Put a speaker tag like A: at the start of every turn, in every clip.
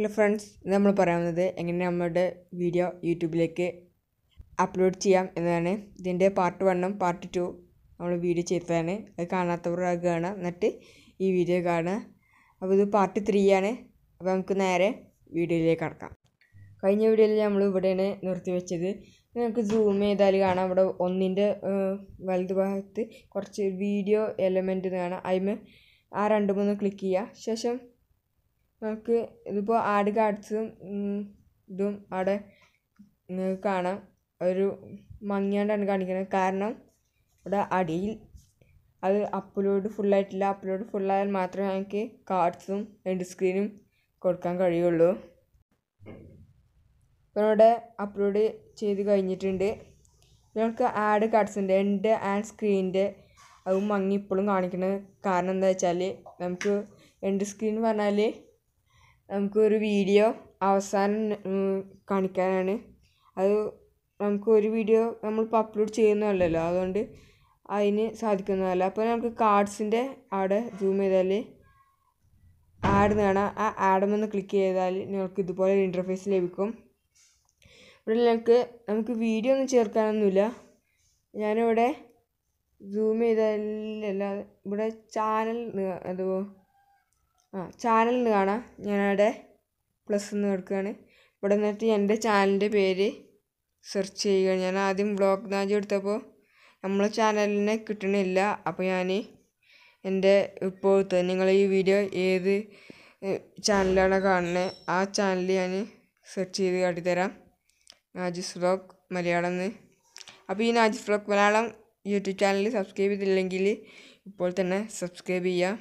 A: hello friends നമ്മൾ പറയാവുന്നത് എങ്ങനെ നമ്മുടെ വീഡിയോ യൂട്യൂബിലേക്ക് അപ്ലോഡ് ചെയ്യാം എന്നതാണ് ഇതിൻ്റെ പാർട്ട് വണ്ണും പാർട്ട് ടു നമ്മൾ വീഡിയോ ചെയ്തതാണ് അത് കാണാത്തവർ അത് കാണാം എന്നിട്ട് ഈ വീഡിയോ കാണുക അപ്പോൾ ഇത് പാർട്ട് ത്രീ ആണ് അപ്പോൾ നമുക്ക് നേരെ വീഡിയോയിലേക്ക് കടക്കാം കഴിഞ്ഞ വീഡിയോയിൽ നമ്മൾ ഇവിടെയാണ് നിർത്തി വെച്ചത് നമുക്ക് സൂം ചെയ്താൽ കാണാം ഇവിടെ ഒന്നിൻ്റെ വലതുഭാഗത്ത് കുറച്ച് വീഡിയോ എലമെൻ്റ് കാണാം അതിന് ആ രണ്ട് മൂന്ന് ക്ലിക്ക് ചെയ്യുക ശേഷം നമുക്ക് ഇതിപ്പോൾ ആട് കാട്സും ഇതും അവിടെ നിങ്ങൾക്ക് കാണാം ഒരു മങ്ങിയാണ്ടാണ് കാണിക്കുന്നത് കാരണം ഇവിടെ അടിയിൽ അത് അപ്ലോഡ് ഫുള്ളായിട്ടില്ല അപ്ലോഡ് ഫുള്ളായാൽ മാത്രമേ എനിക്ക് കാർഡ്സും എൻഡ് സ്ക്രീനും കൊടുക്കാൻ കഴിയുള്ളൂ ഇപ്പോൾ ഇവിടെ അപ്ലോഡ് ചെയ്ത് കഴിഞ്ഞിട്ടുണ്ട് നമുക്ക് ആഡ് കാർഡ്സിൻ്റെ എൻഡ് ആൻഡ് സ്ക്രീനിൻ്റെ അത് മങ്ങി ഇപ്പോഴും കാണിക്കുന്നത് കാരണം എന്താ വെച്ചാൽ നമുക്ക് എൻഡ് സ്ക്രീൻ പറഞ്ഞാൽ നമുക്കൊരു വീഡിയോ അവസാനം കാണിക്കാനാണ് അത് നമുക്കൊരു വീഡിയോ നമ്മളിപ്പോൾ അപ്ലോഡ് ചെയ്യുന്നതല്ലല്ലോ അതുകൊണ്ട് അതിന് സാധിക്കുന്നതല്ല അപ്പോൾ നമുക്ക് കാർഡ്സിൻ്റെ അവിടെ ജൂം ചെയ്താൽ ആഡ് വേണം ആ ആഡമെന്ന് ക്ലിക്ക് ചെയ്താൽ നിങ്ങൾക്ക് ഇതുപോലെ ഇൻ്റർഫേസ് ലഭിക്കും ഇവിടെ നിങ്ങൾക്ക് നമുക്ക് വീഡിയോ ഒന്നും ചേർക്കാനൊന്നുമില്ല ഞാനിവിടെ സൂം ചെയ്താലല്ല ഇവിടെ ചാനൽ അതോ ആ ചാനലിന്ന് കാണാം ഞാനവിടെ പ്ലസ് എന്ന് കൊടുക്കുകയാണ് ഇവിടെ നിന്നിട്ട് എൻ്റെ ചാനലിൻ്റെ പേര് സെർച്ച് ചെയ്യുക ഞാൻ ആദ്യം ബ്ലോഗ് നാജി എടുത്തപ്പോൾ നമ്മളെ ചാനലിനെ കിട്ടണില്ല അപ്പോൾ ഞാൻ എൻ്റെ ഇപ്പോഴത്തെ നിങ്ങൾ ഈ വീഡിയോ ഏത് ചാനലാണ് കാണുന്നത് ആ ചാനൽ ഞാൻ സെർച്ച് ചെയ്ത് കാട്ടിത്തരാം നാജിസ് ബ്ലോഗ് മലയാളം എന്ന് അപ്പോൾ ഈ Naji's blog Malayalam YouTube channel subscribe ചെയ്തില്ലെങ്കിൽ ഇപ്പോൾ തന്നെ സബ്സ്ക്രൈബ് ചെയ്യാം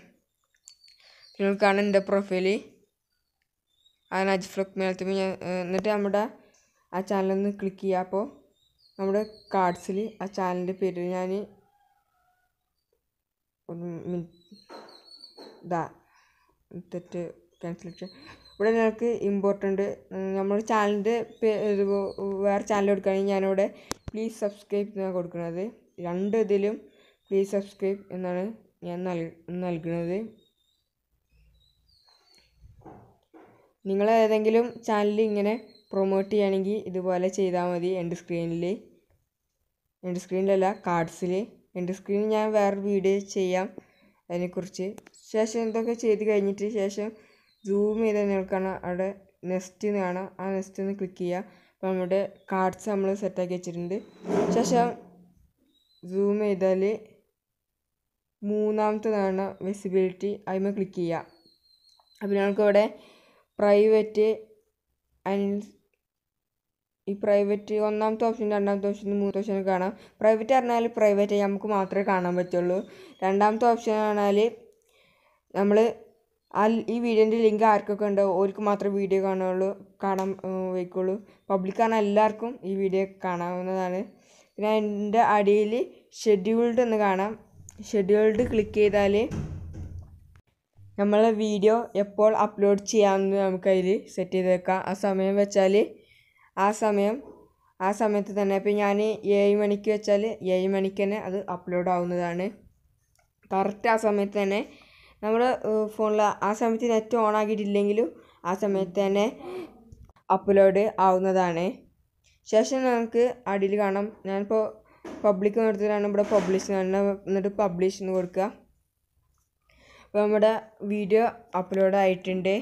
A: നിങ്ങൾക്കാണ് എൻ്റെ പ്രൊഫൈല് അങ്ങനെ അജ്ഫ്ലക് മേലത്തുമ്പോൾ ഞാൻ എന്നിട്ട് നമ്മുടെ ആ നിന്ന് ക്ലിക്ക് ചെയ്യുക അപ്പോൾ നമ്മുടെ കാർഡ്സിൽ ആ ചാനലിൻ്റെ പേര് ഞാൻ ഒന്ന് ഇതാ തെറ്റ് ക്യാൻസൽ ഇവിടെ നിങ്ങൾക്ക് ഇമ്പോർട്ടൻ്റ് നമ്മുടെ ചാനലിൻ്റെ വേറെ ചാനൽ കൊടുക്കുകയാണെങ്കിൽ ഞാനിവിടെ പ്ലീസ് സബ്സ്ക്രൈബ് എന്നാണ് കൊടുക്കുന്നത് രണ്ട് ഇതിലും പ്ലീസ് സബ്സ്ക്രൈബ് എന്നാണ് ഞാൻ നൽകുന്നത് നിങ്ങൾ ഏതെങ്കിലും ചാനൽ ഇങ്ങനെ പ്രൊമോട്ട് ചെയ്യുകയാണെങ്കിൽ ഇതുപോലെ ചെയ്താൽ മതി എൻ്റെ സ്ക്രീനിൽ എൻ്റെ സ്ക്രീനിലല്ല കാർഡ്സിൽ എൻ്റെ സ്ക്രീനിൽ ഞാൻ വേറെ വീഡിയോ ചെയ്യാം അതിനെക്കുറിച്ച് ശേഷം എന്തൊക്കെ ചെയ്ത് കഴിഞ്ഞിട്ട് ശേഷം സൂം ചെയ്ത് നിൽക്കണം അവിടെ നെസ്റ്റ് എന്ന് കാണാം ആ നെസ്റ്റ് ഒന്ന് ക്ലിക്ക് ചെയ്യുക അപ്പോൾ നമ്മുടെ കാർഡ്സ് നമ്മൾ സെറ്റാക്കി വെച്ചിട്ടുണ്ട് ശേഷം സൂം ചെയ്താൽ മൂന്നാമത്തെ കാണാം വിസിബിലിറ്റി അതിമ ക്ലിക്ക് ചെയ്യുക അപ്പോൾ നമുക്കിവിടെ പ്രൈവറ്റ് ഈ പ്രൈവറ്റ് ഒന്നാമത്തെ ഓപ്ഷൻ രണ്ടാമത്തെ ഓപ്ഷൻ മൂന്നാമത്തെ ഓപ്ഷൻ കാണാം പ്രൈവറ്റ് പറഞ്ഞാൽ പ്രൈവറ്റ് നമുക്ക് മാത്രമേ കാണാൻ പറ്റുള്ളൂ രണ്ടാമത്തെ ഓപ്ഷൻ ആണെങ്കിൽ നമ്മൾ ആ ഈ വീഡിയോൻ്റെ ലിങ്ക് ആർക്കൊക്കെ ഉണ്ടോ അവർക്ക് മാത്രമേ വീഡിയോ കാണുള്ളൂ കാണാൻ വയ്ക്കുള്ളൂ പബ്ലിക്കാണ് എല്ലാവർക്കും ഈ വീഡിയോ കാണാവുന്നതാണ് പിന്നെ എൻ്റെ അടിയിൽ ഷെഡ്യൂൾഡ് എന്ന് കാണാം ഷെഡ്യൂൾഡ് ക്ലിക്ക് ചെയ്താൽ നമ്മൾ വീഡിയോ എപ്പോൾ അപ്ലോഡ് ചെയ്യാമെന്ന് അതിൽ സെറ്റ് ചെയ്ത് വെക്കാം ആ സമയം വെച്ചാൽ ആ സമയം ആ സമയത്ത് തന്നെ ഇപ്പം ഞാൻ ഏഴ് മണിക്ക് വെച്ചാൽ ഏഴ് മണിക്ക് തന്നെ അത് അപ്ലോഡ് ആവുന്നതാണ് കറക്റ്റ് ആ സമയത്ത് തന്നെ നമ്മുടെ ഫോണിൽ ആ സമയത്ത് നെറ്റ് ഓൺ ആക്കിയിട്ടില്ലെങ്കിലും ആ സമയത്ത് തന്നെ അപ്ലോഡ് ആവുന്നതാണ് ശേഷം നമുക്ക് അടിയിൽ കാണാം ഞാനിപ്പോൾ പബ്ലിക് നടത്തിയിട്ടാണ് ഇവിടെ പബ്ലിഷ് എന്നിട്ട് പബ്ലിഷ് എന്ന് കൊടുക്കുക അപ്പോൾ നമ്മുടെ വീഡിയോ അപ്ലോഡ് ആയിട്ടുണ്ട്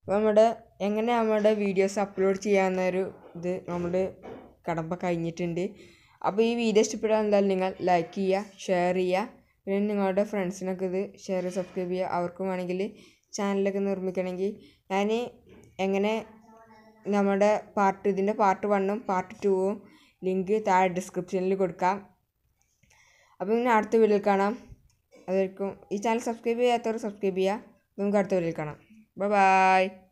A: അപ്പോൾ നമ്മുടെ എങ്ങനെ നമ്മുടെ വീഡിയോസ് അപ്ലോഡ് ചെയ്യാമെന്നൊരു ഇത് നമ്മുടെ കടമ്പ കഴിഞ്ഞിട്ടുണ്ട് അപ്പോൾ ഈ വീഡിയോ ഇഷ്ടപ്പെടാൻ എന്തായാലും നിങ്ങൾ ലൈക്ക് ചെയ്യുക ഷെയർ ചെയ്യുക പിന്നെ നിങ്ങളുടെ ഫ്രണ്ട്സിനൊക്കെ ഇത് ഷെയർ സബ്സ്ക്രൈബ് ചെയ്യുക അവർക്കും വേണമെങ്കിൽ ചാനലൊക്കെ നിർമ്മിക്കണമെങ്കിൽ ഞാൻ എങ്ങനെ നമ്മുടെ പാർട്ട് ഇതിൻ്റെ പാർട്ട് വണ്ണും പാർട്ട് ടുവും ലിങ്ക് താഴെ ഡിസ്ക്രിപ്ഷനിൽ കൊടുക്കാം അപ്പോൾ ഇനി അടുത്ത വീഡിയോയിൽ കാണാം അതായിരിക്കും ഈ ചാനൽ സബ്സ്ക്രൈബ് ചെയ്യാത്തവർ സബ്സ്ക്രൈബ് ചെയ്യുക നമുക്ക് അടുത്ത വീഡിയോയിൽ കാണാം ബൈ